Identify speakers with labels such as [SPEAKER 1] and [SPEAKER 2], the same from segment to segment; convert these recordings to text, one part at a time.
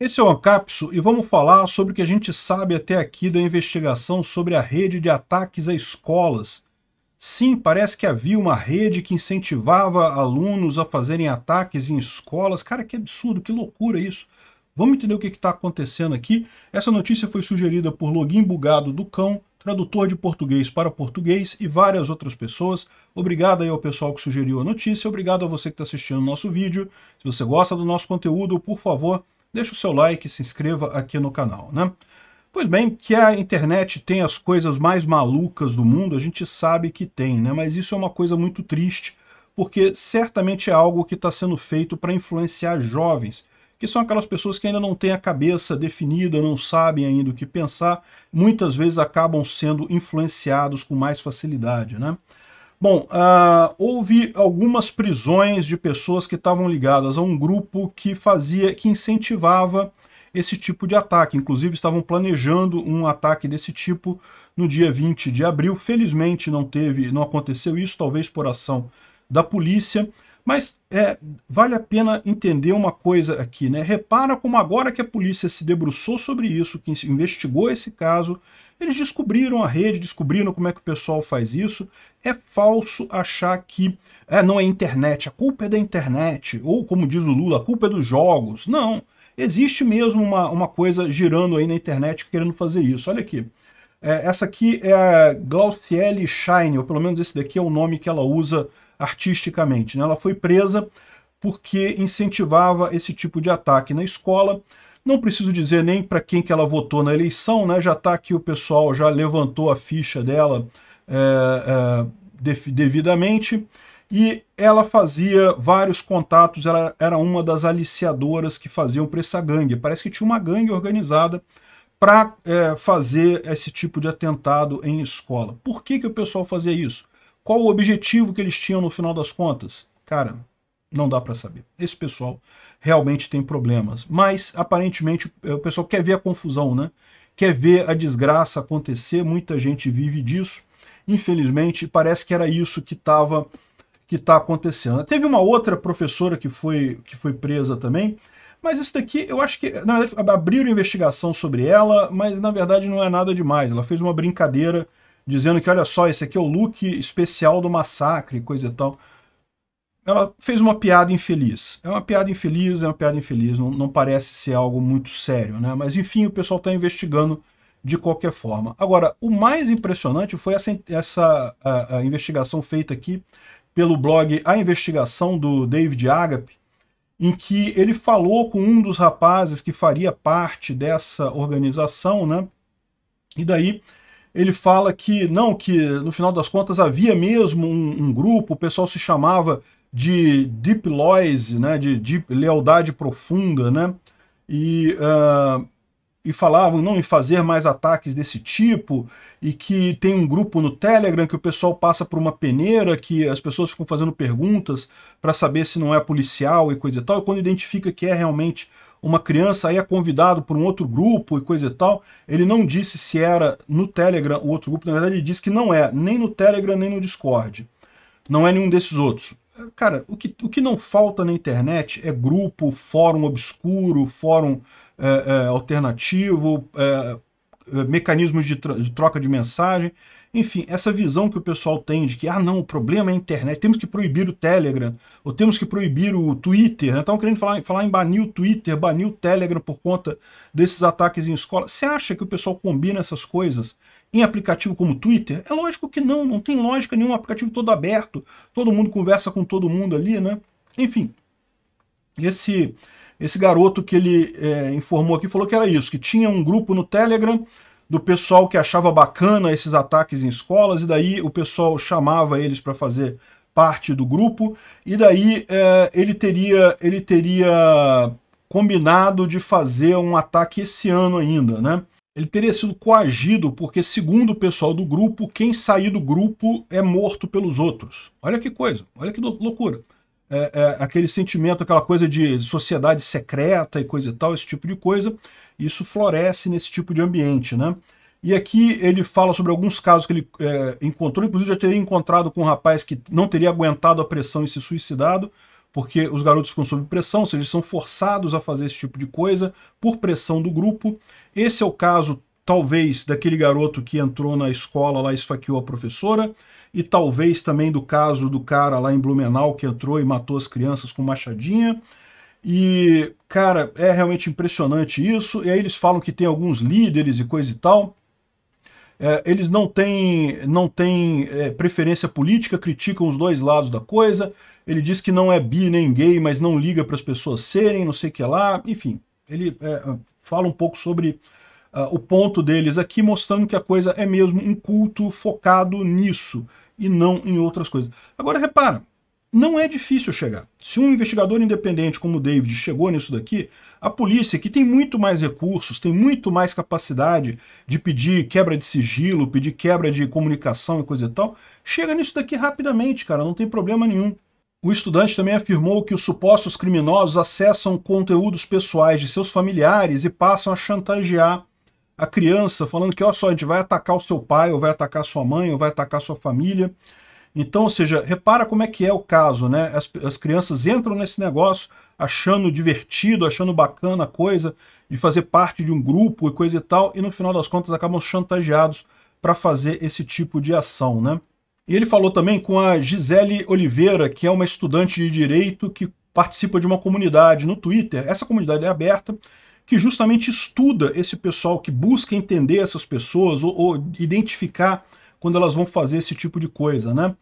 [SPEAKER 1] Esse é o Ancapso e vamos falar sobre o que a gente sabe até aqui da investigação sobre a rede de ataques a escolas. Sim, parece que havia uma rede que incentivava alunos a fazerem ataques em escolas. Cara, que absurdo, que loucura isso. Vamos entender o que está acontecendo aqui. Essa notícia foi sugerida por Login Bugado do Cão, tradutor de português para português e várias outras pessoas. Obrigado aí ao pessoal que sugeriu a notícia, obrigado a você que está assistindo o nosso vídeo. Se você gosta do nosso conteúdo, por favor, deixa o seu like e se inscreva aqui no canal, né? Pois bem, que a internet tem as coisas mais malucas do mundo, a gente sabe que tem, né? Mas isso é uma coisa muito triste, porque certamente é algo que está sendo feito para influenciar jovens, que são aquelas pessoas que ainda não têm a cabeça definida, não sabem ainda o que pensar, muitas vezes acabam sendo influenciados com mais facilidade, né? Bom, uh, houve algumas prisões de pessoas que estavam ligadas a um grupo que fazia, que incentivava esse tipo de ataque. Inclusive estavam planejando um ataque desse tipo no dia 20 de abril. Felizmente não teve, não aconteceu isso, talvez por ação da polícia. Mas é, vale a pena entender uma coisa aqui, né? Repara como agora que a polícia se debruçou sobre isso, que investigou esse caso, eles descobriram a rede, descobriram como é que o pessoal faz isso. É falso achar que é, não é internet, a culpa é da internet, ou como diz o Lula, a culpa é dos jogos. Não, existe mesmo uma, uma coisa girando aí na internet querendo fazer isso. Olha aqui. É, essa aqui é a Glaucielle Shine, ou pelo menos esse daqui é o nome que ela usa artisticamente. Né? Ela foi presa porque incentivava esse tipo de ataque na escola. Não preciso dizer nem para quem que ela votou na eleição, né? já está aqui o pessoal, já levantou a ficha dela é, é, devidamente. E ela fazia vários contatos, ela era uma das aliciadoras que faziam para essa gangue. Parece que tinha uma gangue organizada para é, fazer esse tipo de atentado em escola. Por que, que o pessoal fazia isso? Qual o objetivo que eles tinham no final das contas? Cara, não dá para saber. Esse pessoal realmente tem problemas. Mas, aparentemente, o pessoal quer ver a confusão, né? Quer ver a desgraça acontecer, muita gente vive disso. Infelizmente, parece que era isso que estava que está acontecendo. Teve uma outra professora que foi, que foi presa também, mas isso daqui, eu acho que, na verdade, abriram investigação sobre ela, mas na verdade não é nada demais. Ela fez uma brincadeira dizendo que, olha só, esse aqui é o look especial do massacre, coisa e tal. Ela fez uma piada infeliz. É uma piada infeliz, é uma piada infeliz, não, não parece ser algo muito sério, né? Mas enfim, o pessoal está investigando de qualquer forma. Agora, o mais impressionante foi essa, essa a, a investigação feita aqui pelo blog A Investigação do David Agape, em que ele falou com um dos rapazes que faria parte dessa organização, né? E daí ele fala que, não, que no final das contas havia mesmo um, um grupo, o pessoal se chamava de Deep Lois, né, de, de, lealdade profunda, né, e, uh, e falavam não em fazer mais ataques desse tipo, e que tem um grupo no Telegram que o pessoal passa por uma peneira, que as pessoas ficam fazendo perguntas para saber se não é policial e coisa e tal, e quando identifica que é realmente uma criança aí é convidado por um outro grupo e coisa e tal. Ele não disse se era no Telegram o outro grupo, na verdade ele disse que não é, nem no Telegram, nem no Discord. Não é nenhum desses outros. Cara, o que, o que não falta na internet é grupo, fórum obscuro, fórum é, é, alternativo, é, eh, mecanismos de, troca de mensagem. Enfim, essa visão que o pessoal tem de que, ah, não, o problema é a internet, temos que proibir o Telegram, ou temos que proibir o Twitter. estão né? querendo falar, falar em banir o Twitter, banir o Telegram por conta desses ataques em escola. Você acha que o pessoal combina essas coisas em aplicativo como o Twitter? É lógico que não, não tem lógica nenhum aplicativo todo aberto, todo mundo conversa com todo mundo ali, né? Enfim, esse esse garoto que ele é, informou aqui falou que era isso, que tinha um grupo no Telegram do pessoal que achava bacana esses ataques em escolas, e daí o pessoal chamava eles para fazer parte do grupo, e daí é, ele, teria, ele teria combinado de fazer um ataque esse ano ainda, né? Ele teria sido coagido porque, segundo o pessoal do grupo, quem sair do grupo é morto pelos outros. Olha que coisa, olha que loucura é, é, aquele sentimento, aquela coisa de sociedade secreta e coisa e tal, esse tipo de coisa, isso floresce nesse tipo de ambiente, né? E aqui ele fala sobre alguns casos que ele é, encontrou, inclusive já teria encontrado com um rapaz que não teria aguentado a pressão e se suicidado, porque os garotos ficam sob pressão, ou seja, eles são forçados a fazer esse tipo de coisa por pressão do grupo. Esse é o caso talvez daquele garoto que entrou na escola lá e esfaqueou a professora, e talvez também do caso do cara lá em Blumenau que entrou e matou as crianças com machadinha. E, cara, é realmente impressionante isso. E aí eles falam que tem alguns líderes e coisa e tal. É, eles não têm, não têm é, preferência política, criticam os dois lados da coisa. Ele diz que não é bi nem gay, mas não liga para as pessoas serem, não sei o que lá. Enfim, ele é, fala um pouco sobre uh, o ponto deles aqui, mostrando que a coisa é mesmo um culto focado nisso e não em outras coisas. Agora, repara, não é difícil chegar. Se um investigador independente como o David chegou nisso daqui, a polícia, que tem muito mais recursos, tem muito mais capacidade de pedir quebra de sigilo, pedir quebra de comunicação e coisa e tal, chega nisso daqui rapidamente, cara, não tem problema nenhum. O estudante também afirmou que os supostos criminosos acessam conteúdos pessoais de seus familiares e passam a chantagear a criança falando que, olha só, a gente vai atacar o seu pai, ou vai atacar sua mãe, ou vai atacar sua família. Então, ou seja, repara como é que é o caso, né? As, as crianças entram nesse negócio achando divertido, achando bacana a coisa, de fazer parte de um grupo e coisa e tal, e no final das contas acabam chantageados para fazer esse tipo de ação, né? E ele falou também com a Gisele Oliveira, que é uma estudante de direito que participa de uma comunidade no Twitter. Essa comunidade é aberta que justamente estuda esse pessoal, que busca entender essas pessoas ou, ou identificar quando elas vão fazer esse tipo de coisa, né?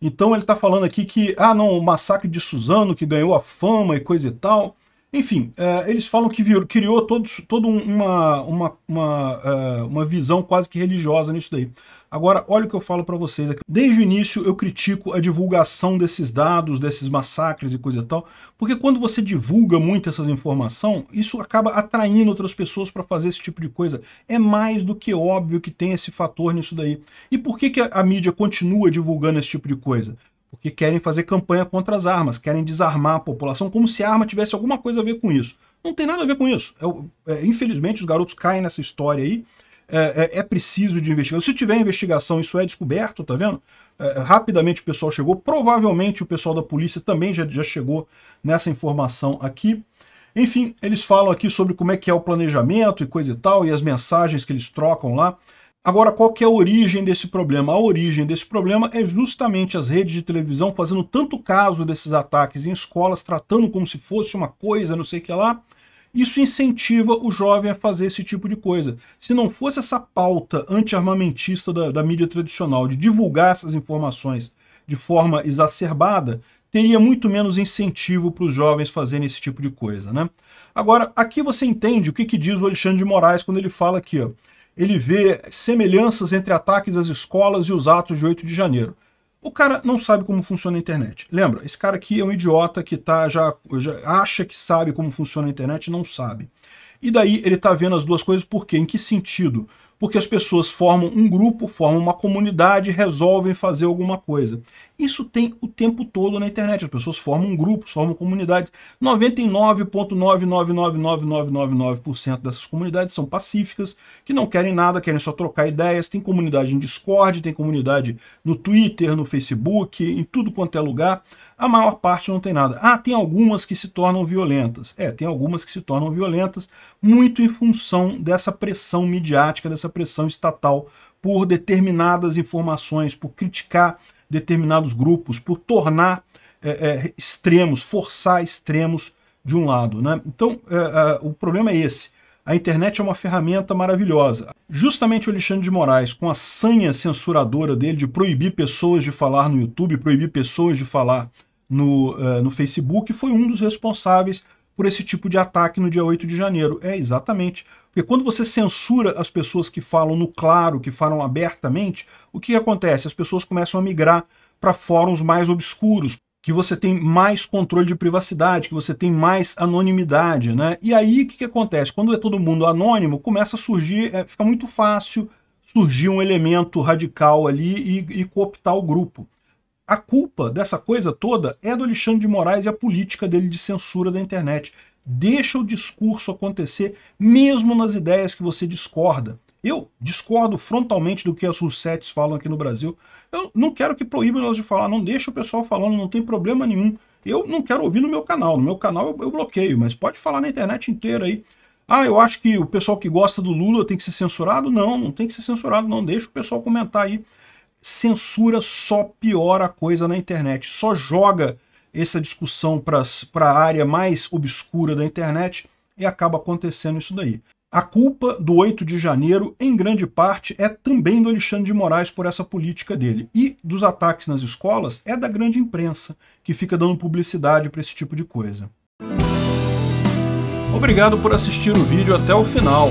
[SPEAKER 1] Então ele está falando aqui que, ah não, o massacre de Suzano, que ganhou a fama e coisa e tal, enfim, uh, eles falam que virou, criou todos, toda uma, uma, uma, uh, uma visão quase que religiosa nisso daí. Agora, olha o que eu falo para vocês aqui. Desde o início eu critico a divulgação desses dados, desses massacres e coisa e tal, porque quando você divulga muito essas informações, isso acaba atraindo outras pessoas para fazer esse tipo de coisa. É mais do que óbvio que tem esse fator nisso daí. E por que, que a, a mídia continua divulgando esse tipo de coisa? porque querem fazer campanha contra as armas, querem desarmar a população, como se a arma tivesse alguma coisa a ver com isso. Não tem nada a ver com isso. É, é, infelizmente, os garotos caem nessa história aí. É, é, é, preciso de investigação. Se tiver investigação, isso é descoberto, tá vendo? É, é, rapidamente o pessoal chegou. Provavelmente o pessoal da polícia também já, já chegou nessa informação aqui. Enfim, eles falam aqui sobre como é que é o planejamento e coisa e tal, e as mensagens que eles trocam lá. Agora, qual que é a origem desse problema? A origem desse problema é justamente as redes de televisão fazendo tanto caso desses ataques em escolas, tratando como se fosse uma coisa, não sei o que lá. Isso incentiva o jovem a fazer esse tipo de coisa. Se não fosse essa pauta anti-armamentista da, da mídia tradicional, de divulgar essas informações de forma exacerbada, teria muito menos incentivo para os jovens fazerem esse tipo de coisa. Né? Agora, aqui você entende o que, que diz o Alexandre de Moraes quando ele fala aqui, ó, ele vê semelhanças entre ataques às escolas e os atos de 8 de janeiro. O cara não sabe como funciona a internet. Lembra, esse cara aqui é um idiota que tá já, já acha que sabe como funciona a internet e não sabe. E daí ele tá vendo as duas coisas por quê? Em que sentido? Porque as pessoas formam um grupo, formam uma comunidade, resolvem fazer alguma coisa. Isso tem o tempo todo na internet. As pessoas formam grupos, formam comunidades. 99,999999% dessas comunidades são pacíficas, que não querem nada, querem só trocar ideias. Tem comunidade em Discord, tem comunidade no Twitter, no Facebook, em tudo quanto é lugar. A maior parte não tem nada. Ah, tem algumas que se tornam violentas. É, tem algumas que se tornam violentas muito em função dessa pressão midiática, dessa pressão estatal por determinadas informações, por criticar determinados grupos, por tornar é, é, extremos, forçar extremos de um lado. Né? Então, é, é, o problema é esse. A internet é uma ferramenta maravilhosa. Justamente o Alexandre de Moraes, com a sanha censuradora dele de proibir pessoas de falar no YouTube, proibir pessoas de falar no, é, no Facebook, foi um dos responsáveis por esse tipo de ataque no dia 8 de janeiro. É, exatamente. Porque quando você censura as pessoas que falam no claro, que falam abertamente, o que acontece? As pessoas começam a migrar para fóruns mais obscuros, que você tem mais controle de privacidade, que você tem mais anonimidade, né? E aí o que, que acontece? Quando é todo mundo anônimo, começa a surgir, é, fica muito fácil surgir um elemento radical ali e, e cooptar o grupo a culpa dessa coisa toda é do Alexandre de Moraes e a política dele de censura da internet. Deixa o discurso acontecer mesmo nas ideias que você discorda. Eu discordo frontalmente do que as Russetes falam aqui no Brasil. Eu não quero que proíbam elas de falar, não deixa o pessoal falando, não tem problema nenhum. Eu não quero ouvir no meu canal, no meu canal eu, eu bloqueio, mas pode falar na internet inteira aí. Ah, eu acho que o pessoal que gosta do Lula tem que ser censurado? Não, não tem que ser censurado, não. Deixa o pessoal comentar aí censura só piora a coisa na internet, só joga essa discussão para a área mais obscura da internet e acaba acontecendo isso daí. A culpa do 8 de janeiro, em grande parte, é também do Alexandre de Moraes por essa política dele. E dos ataques nas escolas é da grande imprensa, que fica dando publicidade para esse tipo de coisa. Obrigado por assistir o vídeo até o final.